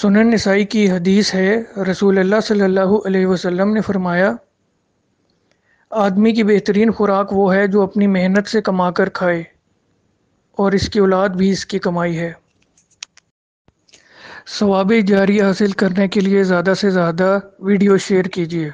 सुन नसाई की हदीस है रसूल अल्लाह सल्लल्लाहु अलैहि वसल्लम ने फरमाया आदमी की बेहतरीन खुराक वो है जो अपनी मेहनत से कमा कर खाए और इसकी औलाद भी इसकी कमाई है सवाब जारी हासिल करने के लिए ज़्यादा से ज़्यादा वीडियो शेयर कीजिए